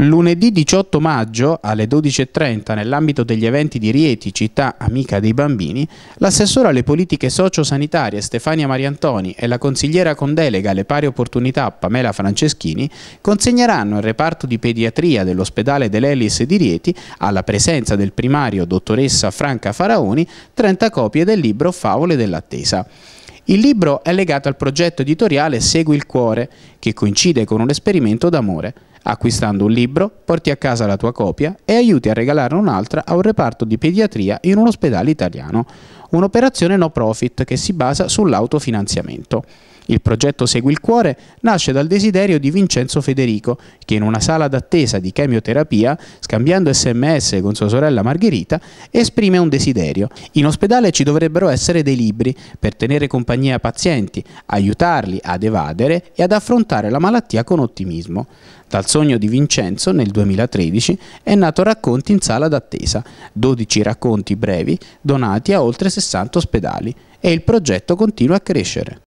Lunedì 18 maggio alle 12.30 nell'ambito degli eventi di Rieti, città amica dei bambini, l'assessore alle politiche socio-sanitarie Stefania Mariantoni e la consigliera con delega alle pari opportunità Pamela Franceschini consegneranno al reparto di pediatria dell'ospedale dell'Elis di Rieti, alla presenza del primario dottoressa Franca Faraoni, 30 copie del libro Favole dell'attesa. Il libro è legato al progetto editoriale Segui il cuore, che coincide con un esperimento d'amore. Acquistando un libro, porti a casa la tua copia e aiuti a regalare un'altra a un reparto di pediatria in un ospedale italiano, un'operazione no profit che si basa sull'autofinanziamento. Il progetto Segui il cuore nasce dal desiderio di Vincenzo Federico, che in una sala d'attesa di chemioterapia, scambiando sms con sua sorella Margherita, esprime un desiderio. In ospedale ci dovrebbero essere dei libri per tenere compagnia ai pazienti, aiutarli ad evadere e ad affrontare la malattia con ottimismo. Dal sogno di Vincenzo nel 2013 è nato Racconti in sala d'attesa, 12 racconti brevi donati a oltre 60 ospedali e il progetto continua a crescere.